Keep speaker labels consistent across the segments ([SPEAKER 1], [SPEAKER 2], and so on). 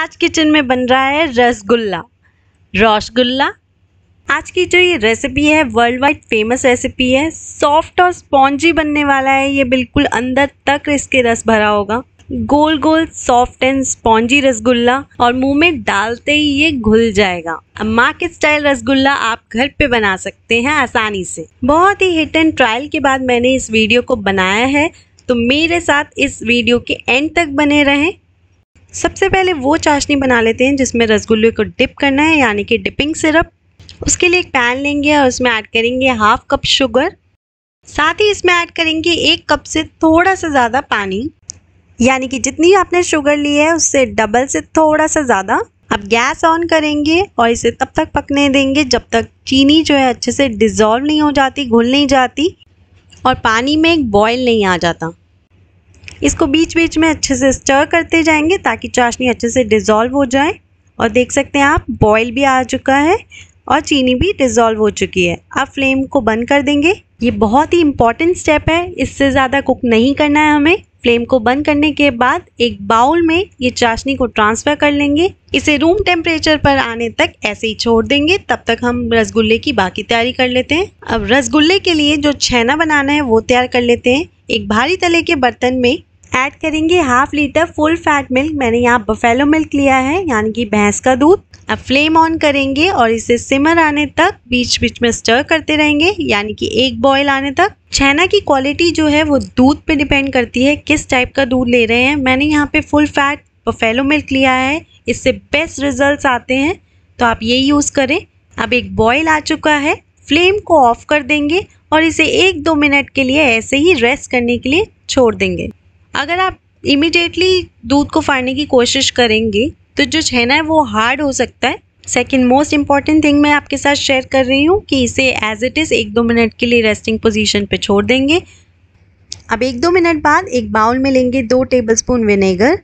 [SPEAKER 1] आज किचन में बन रहा है रसगुल्ला रसगुल्ला आज की जो ये रेसिपी है वर्ल्ड वाइड फेमस रेसिपी है सॉफ्ट और स्पॉन्जी बनने वाला है ये बिल्कुल अंदर तक इसके रस भरा होगा गोल गोल सॉफ्ट एंड स्पॉन्जी रसगुल्ला और मुंह में डालते ही ये घुल जाएगा अम्मा के स्टाइल रसगुल्ला आप घर पे बना सकते हैं आसानी से बहुत ही हिट एंड ट्रायल के बाद मैंने इस वीडियो को बनाया है तो मेरे साथ इस वीडियो के एंड तक बने रहें सबसे पहले वो चाशनी बना लेते हैं जिसमें रसगुल्ले को डिप करना है यानी कि डिपिंग सिरप उसके लिए एक पैन लेंगे और उसमें ऐड करेंगे हाफ कप शुगर साथ ही इसमें ऐड करेंगे एक कप से थोड़ा सा ज़्यादा पानी यानी कि जितनी आपने शुगर ली है उससे डबल से थोड़ा सा ज़्यादा अब गैस ऑन करेंगे और इसे तब तक पकने देंगे जब तक चीनी जो है अच्छे से डिज़ोल्व नहीं हो जाती घुल नहीं जाती और पानी में एक बॉयल नहीं आ जाता इसको बीच बीच में अच्छे से स्टर करते जाएंगे ताकि चाशनी अच्छे से डिज़ोल्व हो जाए और देख सकते हैं आप बॉयल भी आ चुका है और चीनी भी डिज़ोल्व हो चुकी है आप फ्लेम को बंद कर देंगे ये बहुत ही इंपॉर्टेंट स्टेप है इससे ज़्यादा कुक नहीं करना है हमें फ्लेम को बंद करने के बाद एक बाउल में ये चाशनी को ट्रांसफ़र कर लेंगे इसे रूम टेम्परेचर पर आने तक ऐसे ही छोड़ देंगे तब तक हम रसगुल्ले की बाकी तैयारी कर लेते हैं अब रसगुल्ले के लिए जो छैना बनाना है वो तैयार कर लेते हैं एक भारी तले के बर्तन में ऐड करेंगे half litre full fat milk मैंने यहाँ बफेलो मिल्क लिया है यानी कि भैंस का दूध अब फ्लेम ऑन करेंगे और इसे सिमर आने तक बीच बीच में स्टर करते रहेंगे यानी कि एक बॉयल आने तक छेना की क्वालिटी जो है वो दूध पे डिपेंड करती है किस टाइप का दूध ले रहे हैं मैंने यहाँ पे फुल फैट बफेलो मिल्क लिया है इससे बेस्ट रिजल्ट आते हैं तो आप ये यूज़ करें अब एक बॉयल आ चुका है फ्लेम को ऑफ कर देंगे और इसे एक दो मिनट के लिए ऐसे ही रेस्ट करने के लिए छोड़ देंगे अगर आप इमिडिएटली दूध को फाड़ने की कोशिश करेंगे तो जो छेना है वो हार्ड हो सकता है सेकेंड मोस्ट इम्पॉर्टेंट थिंग मैं आपके साथ शेयर कर रही हूँ कि इसे एज इट इज़ एक दो मिनट के लिए रेस्टिंग पोजिशन पर छोड़ देंगे अब एक दो मिनट बाद एक बाउल में लेंगे दो स्पून विनेगर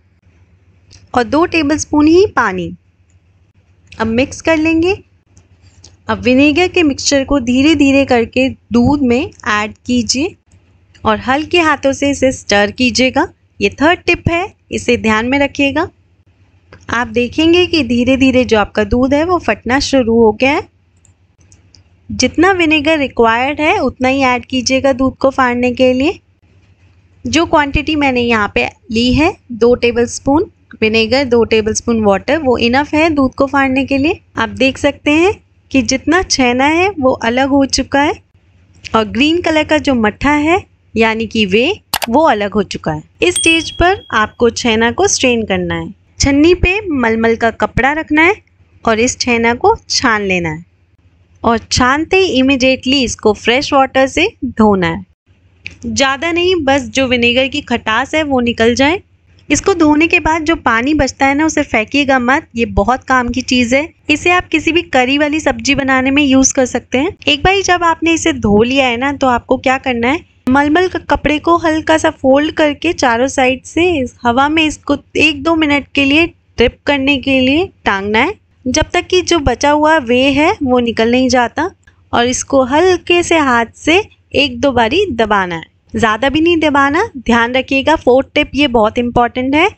[SPEAKER 1] और दो स्पून ही पानी अब मिक्स कर लेंगे अब विनेगर के मिक्सचर को धीरे धीरे करके दूध में ऐड कीजिए और हल्के हाथों से इसे स्टर कीजिएगा ये थर्ड टिप है इसे ध्यान में रखिएगा आप देखेंगे कि धीरे धीरे जो आपका दूध है वो फटना शुरू हो गया है जितना विनेगर रिक्वायर्ड है उतना ही ऐड कीजिएगा दूध को फाड़ने के लिए जो क्वांटिटी मैंने यहाँ पे ली है दो टेबलस्पून विनेगर दो टेबलस्पून वाटर वो इनफ है दूध को फाड़ने के लिए आप देख सकते हैं कि जितना छेना है वो अलग हो चुका है और ग्रीन कलर का जो मट्ठा है यानी कि वे वो अलग हो चुका है इस स्टेज पर आपको छैना को स्ट्रेन करना है छन्नी पे मलमल का कपड़ा रखना है और इस छैना को छान लेना है और छानते ही इमिडिएटली इसको फ्रेश वाटर से धोना है ज़्यादा नहीं बस जो विनेगर की खटास है वो निकल जाए इसको धोने के बाद जो पानी बचता है ना उसे फेंकिएगा मत ये बहुत काम की चीज़ है इसे आप किसी भी करी वाली सब्जी बनाने में यूज़ कर सकते हैं एक बार जब आपने इसे धो लिया है ना तो आपको क्या करना है मलमल कपड़े को हल्का सा फोल्ड करके चारों साइड से इस हवा में इसको एक दो मिनट के लिए ट्रिप करने के लिए टांगना है जब तक कि जो बचा हुआ वे है वो निकल नहीं जाता और इसको हल्के से हाथ से एक दो बारी दबाना है ज़्यादा भी नहीं दबाना ध्यान रखिएगा फोर्थ टिप ये बहुत इंपॉर्टेंट है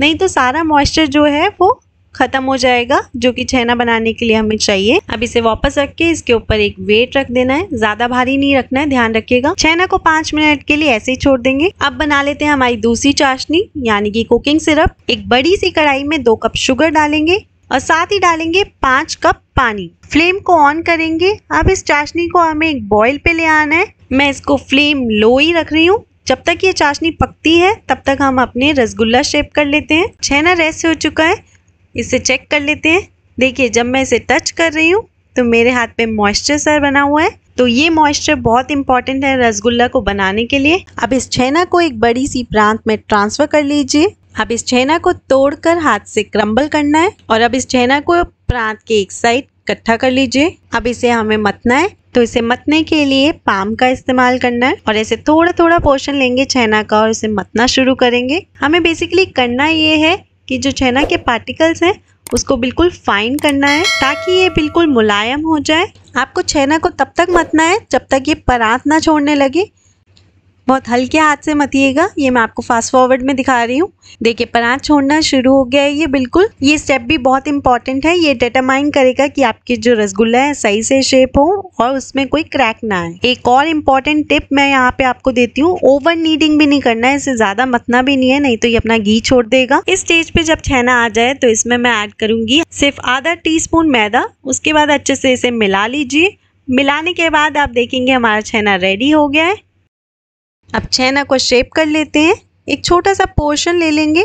[SPEAKER 1] नहीं तो सारा मॉइस्चर जो है वो ख़त्म हो जाएगा जो कि छेना बनाने के लिए हमें चाहिए अब इसे वापस रख के इसके ऊपर एक वेट रख देना है ज़्यादा भारी नहीं रखना है ध्यान रखिएगा छेना को पांच मिनट के लिए ऐसे ही छोड़ देंगे अब बना लेते हैं हमारी दूसरी चाशनी यानी कि कुकिंग सिरप एक बड़ी सी कढ़ाई में दो कप शुगर डालेंगे और साथ ही डालेंगे पांच कप पानी फ्लेम को ऑन करेंगे अब इस चाशनी को हमें एक बॉयल पे ले आना है मैं इसको फ्लेम लो ही रख रही हूँ जब तक ये चाशनी पकती है तब तक हम अपने रसगुल्ला शेप कर लेते हैं छेना रेस्ट हो चुका है इसे चेक कर लेते हैं देखिए जब मैं इसे टच कर रही हूँ तो मेरे हाथ पे मॉइस्चर सर बना हुआ है तो ये मॉइस्चर बहुत इंपॉर्टेंट है रसगुल्ला को बनाने के लिए अब इस छेना को एक बड़ी सी प्रांत में ट्रांसफर कर लीजिए अब इस छेना को तोड़कर हाथ से क्रम्बल करना है और अब इस छेना को प्रांत के एक साइड इकट्ठा कर लीजिए अब इसे हमें मतना है तो इसे मतने के लिए पाम का इस्तेमाल करना है और ऐसे थोड़ा थोड़ा पोर्शन लेंगे छेना का और इसे मतना शुरू करेंगे हमें बेसिकली करना ये है कि जो छेना के पार्टिकल्स हैं उसको बिल्कुल फाइन करना है ताकि ये बिल्कुल मुलायम हो जाए आपको छेना को तब तक मतना है जब तक ये परात ना छोड़ने लगे बहुत हल्के हाथ से मतिएगा ये मैं आपको फास्ट फॉरवर्ड में दिखा रही हूँ देखिए परात छोड़ना शुरू हो गया है ये बिल्कुल ये स्टेप भी बहुत इंपॉर्टेंट है ये डिटरमाइन करेगा कि आपके जो रसगुल्ला है सही से शेप हो और उसमें कोई क्रैक ना आए एक और इम्पॉर्टेंट टिप मैं यहाँ पे आपको देती हूँ ओवर नीडिंग भी नहीं करना है इसे ज़्यादा मतना भी नहीं है नहीं तो ये अपना घी छोड़ देगा इस स्टेज पे जब छेना आ जाए तो इसमें मैं ऐड करूंगी सिर्फ आधा टी स्पून मैदा उसके बाद अच्छे से इसे मिला लीजिए मिलाने के बाद आप देखेंगे हमारा छेना रेडी हो गया है अब छैना को शेप कर लेते हैं एक छोटा सा पोर्शन ले लेंगे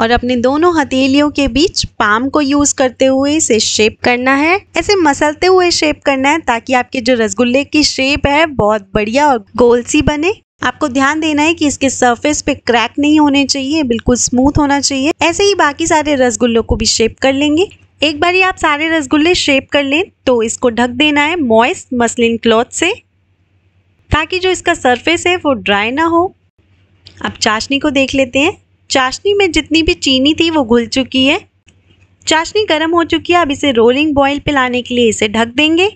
[SPEAKER 1] और अपने दोनों हथेलियों के बीच पाम को यूज़ करते हुए इसे शेप करना है ऐसे मसलते हुए शेप करना है ताकि आपके जो रसगुल्ले की शेप है बहुत बढ़िया और गोल सी बने आपको ध्यान देना है कि इसके सरफेस पे क्रैक नहीं होने चाहिए बिल्कुल स्मूथ होना चाहिए ऐसे ही बाकी सारे रसगुल्लों को भी शेप कर लेंगे एक बार ही आप सारे रसगुल्ले शेप कर लें तो इसको ढक देना है मॉइस्ट मसलिन क्लॉथ से ताकि जो इसका सरफेस है वो ड्राई ना हो अब चाशनी को देख लेते हैं चाशनी में जितनी भी चीनी थी वो घुल चुकी है चाशनी गर्म हो चुकी है अब इसे रोलिंग बॉयल पे लाने के लिए इसे ढक देंगे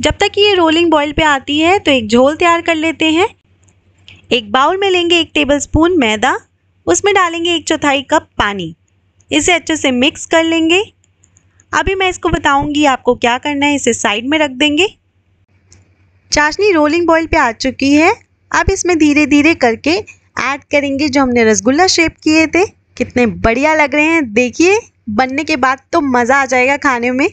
[SPEAKER 1] जब तक ये रोलिंग बॉयल पे आती है तो एक झोल तैयार कर लेते हैं एक बाउल में लेंगे एक टेबल स्पून मैदा उसमें डालेंगे एक चौथाई कप पानी इसे अच्छे से मिक्स कर लेंगे अभी मैं इसको बताऊंगी आपको क्या करना है इसे साइड में रख देंगे चाशनी रोलिंग बॉयल पे आ चुकी है अब इसमें धीरे धीरे करके ऐड करेंगे जो हमने रसगुल्ला शेप किए थे कितने बढ़िया लग रहे हैं देखिए बनने के बाद तो मज़ा आ जाएगा खाने में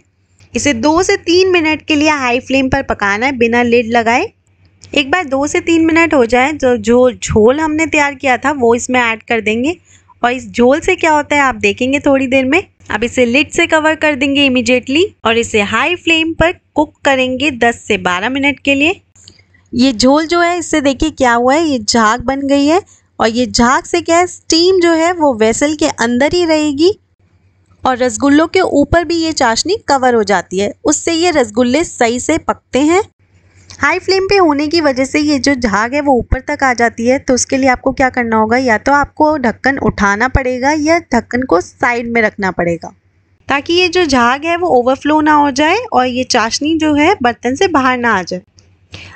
[SPEAKER 1] इसे दो से तीन मिनट के लिए हाई फ्लेम पर पकाना है बिना लेड लगाए एक बार दो से तीन मिनट हो जाए तो जो झोल हमने तैयार किया था वो इसमें ऐड कर देंगे और इस झोल से क्या होता है आप देखेंगे थोड़ी देर में अब इसे लिड से कवर कर देंगे इमिजिएटली और इसे हाई फ्लेम पर कुक करेंगे 10 से 12 मिनट के लिए ये झोल जो है इससे देखिए क्या हुआ है ये झाग बन गई है और ये झाग से क्या है स्टीम जो है वो वेसल के अंदर ही रहेगी और रसगुल्लों के ऊपर भी ये चाशनी कवर हो जाती है उससे ये रसगुल्ले सही से पकते हैं हाई फ्लेम पे होने की वजह से ये जो झाग है वो ऊपर तक आ जाती है तो उसके लिए आपको क्या करना होगा या तो आपको ढक्कन उठाना पड़ेगा या ढक्कन को साइड में रखना पड़ेगा ताकि ये जो झाग है वो ओवरफ्लो ना हो जाए और ये चाशनी जो है बर्तन से बाहर ना आ जाए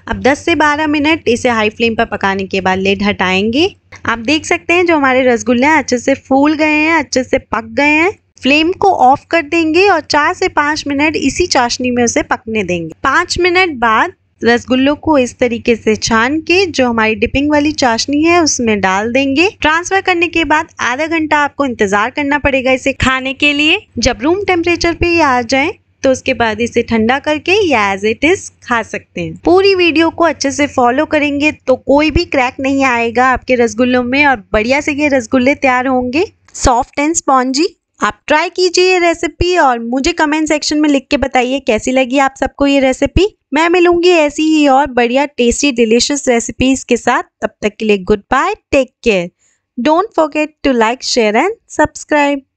[SPEAKER 1] अब 10 से 12 मिनट इसे हाई फ्लेम पर पकाने के बाद लेड हटाएंगे आप देख सकते हैं जो हमारे रसगुल्ले हैं अच्छे से फूल गए हैं अच्छे से पक गए हैं फ्लेम को ऑफ कर देंगे और चार से पाँच मिनट इसी चाशनी में उसे पकने देंगे पाँच मिनट बाद रसगुल्लों को इस तरीके से छान के जो हमारी डिपिंग वाली चाशनी है उसमें डाल देंगे ट्रांसफर करने के बाद आधा घंटा आपको इंतजार करना पड़ेगा इसे खाने के लिए जब रूम टेम्परेचर पे आ जाए तो उसके बाद इसे ठंडा करके या एज इट इज खा सकते हैं पूरी वीडियो को अच्छे से फॉलो करेंगे तो कोई भी क्रैक नहीं आएगा आपके रसगुल्लों में और बढ़िया से ये रसगुल्ले तैयार होंगे सॉफ्ट एंड स्पॉन्जी आप ट्राई कीजिए ये रेसिपी और मुझे कमेंट सेक्शन में लिख के बताइए कैसी लगी आप सबको ये रेसिपी मैं मिलूंगी ऐसी ही और बढ़िया टेस्टी डिलीशियस रेसिपीज़ के साथ तब तक के लिए goodbye take care don't forget to like share and subscribe